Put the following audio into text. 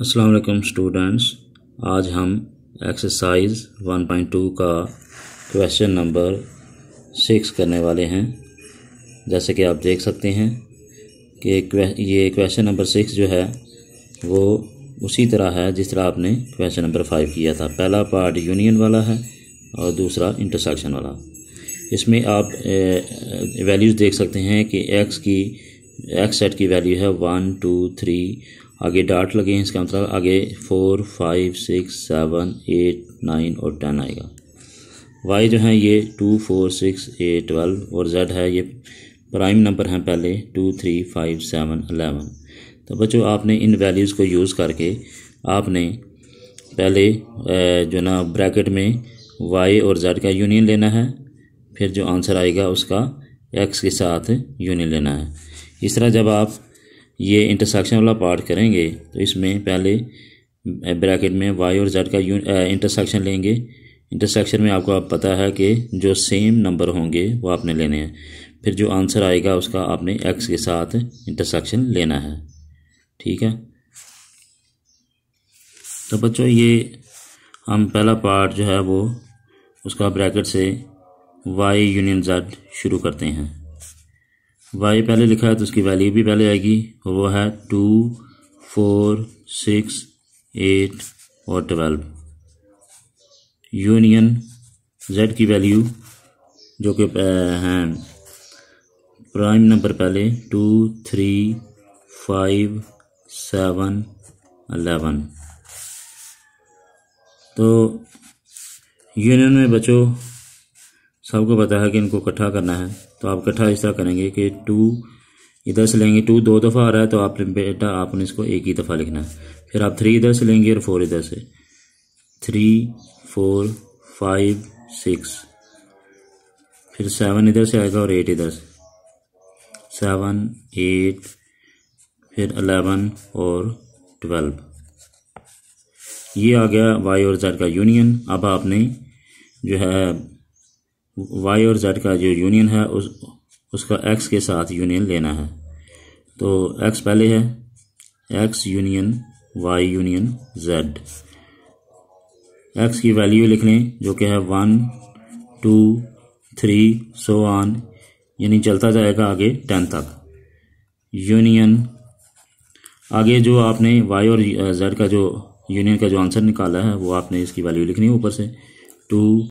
असलकम स्टूडेंट्स आज हम एक्सरसाइज 1.2 का क्वेश्चन नंबर सिक्स करने वाले हैं जैसे कि आप देख सकते हैं कि ये क्वेश्चन नंबर सिक्स जो है वो उसी तरह है जिस तरह आपने क्वेश्चन नंबर फाइव किया था पहला पार्ट यूनियन वाला है और दूसरा इंटरसेक्शन वाला इसमें आप वैल्यूज़ देख सकते हैं कि एक्स की एक्स सेट की वैल्यू है वन टू थ्री आगे डाट लगे हैं इसका मतलब आगे four five six seven eight nine और टेन आएगा वाई जो है ये two four six eight twelve और जेड है ये प्राइम नंबर हैं पहले two three five seven eleven तो बच्चों आपने इन वैल्यूज़ को यूज़ करके आपने पहले जो ना ब्रैकेट में वाई और जेड का यूनियन लेना है फिर जो आंसर आएगा उसका एक्स के साथ यूनियन लेना है इस तरह जब आप ये इंटरसेक्शन वाला पार्ट करेंगे तो इसमें पहले ब्रैकेट में वाई और जेड का इंटरसेक्शन लेंगे इंटरसेक्शन में आपको आप पता है कि जो सेम नंबर होंगे वो आपने लेने हैं फिर जो आंसर आएगा उसका आपने एक्स के साथ इंटरसेक्शन लेना है ठीक है तो बच्चों ये हम पहला पार्ट जो है वो उसका ब्रैकेट से वाई यूनियन जेड शुरू करते हैं वाई पहले लिखा है तो उसकी वैल्यू भी पहले आएगी और वो है टू फोर सिक्स एट और ट्वेल्व यूनियन जेड की वैल्यू जो कि हैं प्राइम नंबर पहले two three five seven eleven तो यूनियन में बचो सबको पता है कि इनको इकट्ठा करना है तो आप इकट्ठा इस तरह करेंगे कि टू इधर से लेंगे टू दो दफ़ा आ रहा है तो आपने बेटा आपने इसको एक ही दफ़ा लिखना है फिर आप थ्री इधर से लेंगे और फोर इधर से थ्री फोर फाइव सिक्स फिर सेवन इधर से आएगा और एट इधर से सेवन एट फिर अलेवन और ट्वेल्व ये आ गया वाई और जेड का यूनियन अब आपने जो है वाई और जेड का जो यूनियन है उस उसका एक्स के साथ यूनियन लेना है तो एक्स पहले है x union y union z x की वैल्यू लिख लें जो कि है one two three so on यानी चलता जाएगा आगे टेन तक यूनियन आगे जो आपने वाई और जेड का जो यूनियन का जो आंसर निकाला है वो आपने इसकी वैल्यू लिखनी है ऊपर से टू